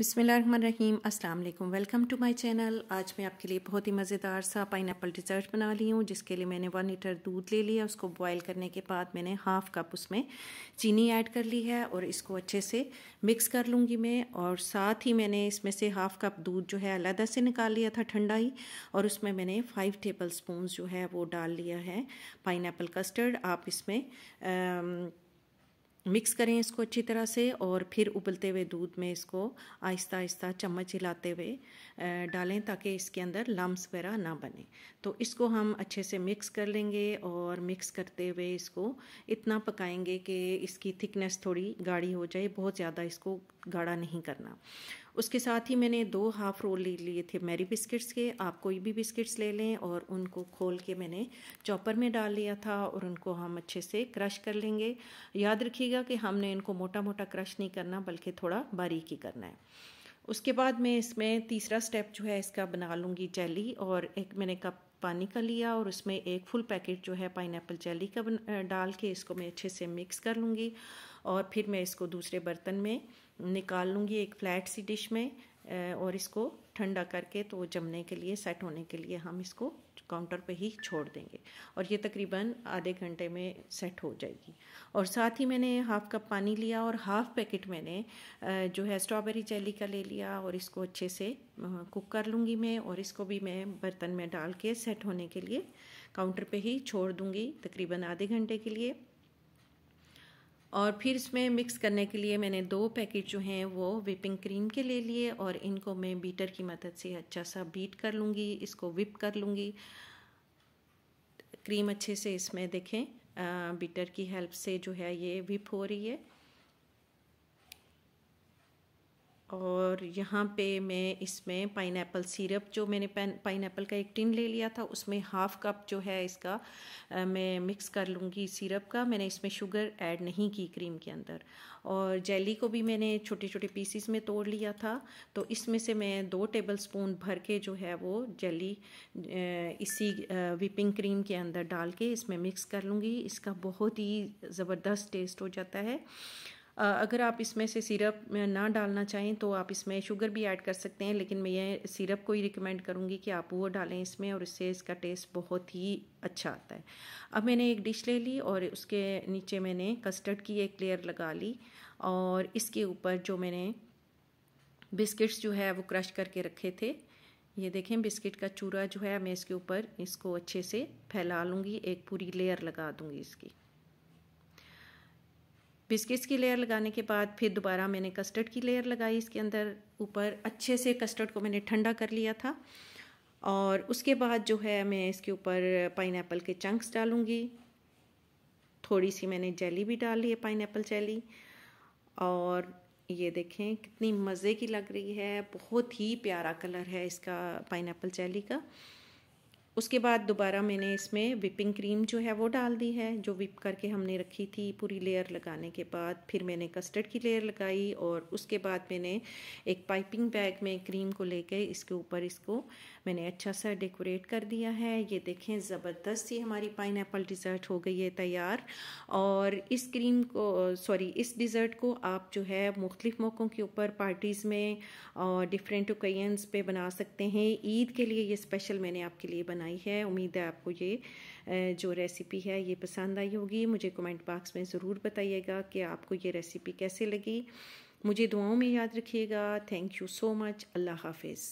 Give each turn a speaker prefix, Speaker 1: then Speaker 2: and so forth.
Speaker 1: बिसमीम अस्सलाम वालेकुम वेलकम टू माय चैनल आज मैं आपके लिए बहुत ही मज़ेदार सा पाइन डिज़र्ट बना ली हूँ जिसके लिए मैंने वन लीटर दूध ले लिया उसको बॉईल करने के बाद मैंने हाफ़ कप उसमें चीनी ऐड कर ली है और इसको अच्छे से मिक्स कर लूँगी मैं और साथ ही मैंने इसमें से हाफ़ कप दूध जो है अलहदा से निकाल लिया था ठंडा ही और उसमें मैंने फ़ाइव टेबल स्पून जो है वो डाल लिया है पाइन कस्टर्ड आप इसमें आ, मिक्स करें इसको अच्छी तरह से और फिर उबलते हुए दूध में इसको आहिस्ता आहिस्ता चम्मच हिलाते हुए डालें ताकि इसके अंदर लम्स वगैरह ना बने तो इसको हम अच्छे से मिक्स कर लेंगे और मिक्स करते हुए इसको इतना पकाएंगे कि इसकी थिकनेस थोड़ी गाढ़ी हो जाए बहुत ज़्यादा इसको गाढ़ा नहीं करना उसके साथ ही मैंने दो हाफ रोल ले लिए थे मैरी बिस्किट्स के आप कोई भी बिस्किट्स ले लें और उनको खोल के मैंने चॉपर में डाल लिया था और उनको हम अच्छे से क्रश कर लेंगे याद रखिएगा कि हमने इनको मोटा मोटा क्रश नहीं करना बल्कि थोड़ा बारीक ही करना है उसके बाद मैं इसमें तीसरा स्टेप जो है इसका बना लूँगी जेली और एक मैंने कप पानी का लिया और उसमें एक फुल पैकेट जो है पाइन जेली का डाल के इसको मैं अच्छे से मिक्स कर लूँगी और फिर मैं इसको दूसरे बर्तन में निकाल लूँगी एक फ्लैट सी डिश में और इसको ठंडा करके तो जमने के लिए सेट होने के लिए हम इसको काउंटर पे ही छोड़ देंगे और ये तकरीबन आधे घंटे में सेट हो जाएगी और साथ ही मैंने हाफ़ कप पानी लिया और हाफ़ पैकेट मैंने जो है स्ट्रॉबेरी जेली का ले लिया और इसको अच्छे से कुक कर लूँगी मैं और इसको भी मैं बर्तन में डाल के सेट होने के लिए काउंटर पे ही छोड़ दूँगी तकरीबन आधे घंटे के लिए और फिर इसमें मिक्स करने के लिए मैंने दो पैकेट जो हैं वो विपिंग क्रीम के ले लिए और इनको मैं बीटर की मदद से अच्छा सा बीट कर लूँगी इसको विप कर लूँगी क्रीम अच्छे से इसमें देखें बीटर की हेल्प से जो है ये विप हो रही है और यहाँ पे मैं इसमें पाइन ऐपल सिरप जो मैंने पाइन ऐपल का एक टिन ले लिया था उसमें हाफ़ कप जो है इसका आ, मैं मिक्स कर लूँगी सिरप का मैंने इसमें शुगर ऐड नहीं की क्रीम के अंदर और जेली को भी मैंने छोटे छोटे पीसीस में तोड़ लिया था तो इसमें से मैं दो टेबल स्पून भर के जो है वो जेली इसी विपिंग क्रीम के अंदर डाल के इसमें मिक्स कर लूँगी इसका बहुत ही ज़बरदस्त टेस्ट हो जाता है अगर आप इसमें से सिरप ना डालना चाहें तो आप इसमें शुगर भी ऐड कर सकते हैं लेकिन मैं ये सिरप को ही रिकमेंड करूँगी कि आप वो डालें इसमें और इससे इसका टेस्ट बहुत ही अच्छा आता है अब मैंने एक डिश ले ली और उसके नीचे मैंने कस्टर्ड की एक लेयर लगा ली और इसके ऊपर जो मैंने बिस्किट्स जो है वो क्रश करके रखे थे ये देखें बिस्किट का चूरा जो है मैं इसके ऊपर इसको अच्छे से फैला लूँगी एक पूरी लेयर लगा दूँगी इसकी बिस्किट्स की लेयर लगाने के बाद फिर दोबारा मैंने कस्टर्ड की लेयर लगाई इसके अंदर ऊपर अच्छे से कस्टर्ड को मैंने ठंडा कर लिया था और उसके बाद जो है मैं इसके ऊपर पाइन के चंक्स डालूँगी थोड़ी सी मैंने जेली भी डाल ली है पाइन जेली और ये देखें कितनी मज़े की लग रही है बहुत ही प्यारा कलर है इसका पाइन जेली का उसके बाद दोबारा मैंने इसमें विपिंग क्रीम जो है वो डाल दी है जो विप करके हमने रखी थी पूरी लेयर लगाने के बाद फिर मैंने कस्टर्ड की लेयर लगाई और उसके बाद मैंने एक पाइपिंग बैग में क्रीम को लेके इसके ऊपर इसको मैंने अच्छा सा डेकोरेट कर दिया है ये देखें ज़बरदस्त ये हमारी पाइन डिज़र्ट हो गई है तैयार और इस क्रीम को सॉरी इस डिज़र्ट को आप जो है मुख्तफ मौक़ों के ऊपर पार्टीज़ में और डिफरेंट ओकेजन्स पे बना सकते हैं ईद के लिए ये स्पेशल मैंने आपके लिए बनाई बनाई है उम्मीद है आपको ये जो रेसिपी है ये पसंद आई होगी मुझे कमेंट बॉक्स में ज़रूर बताइएगा कि आपको ये रेसिपी कैसे लगी मुझे दुआओं में याद रखिएगा थैंक यू सो मच अल्लाह हाफिज़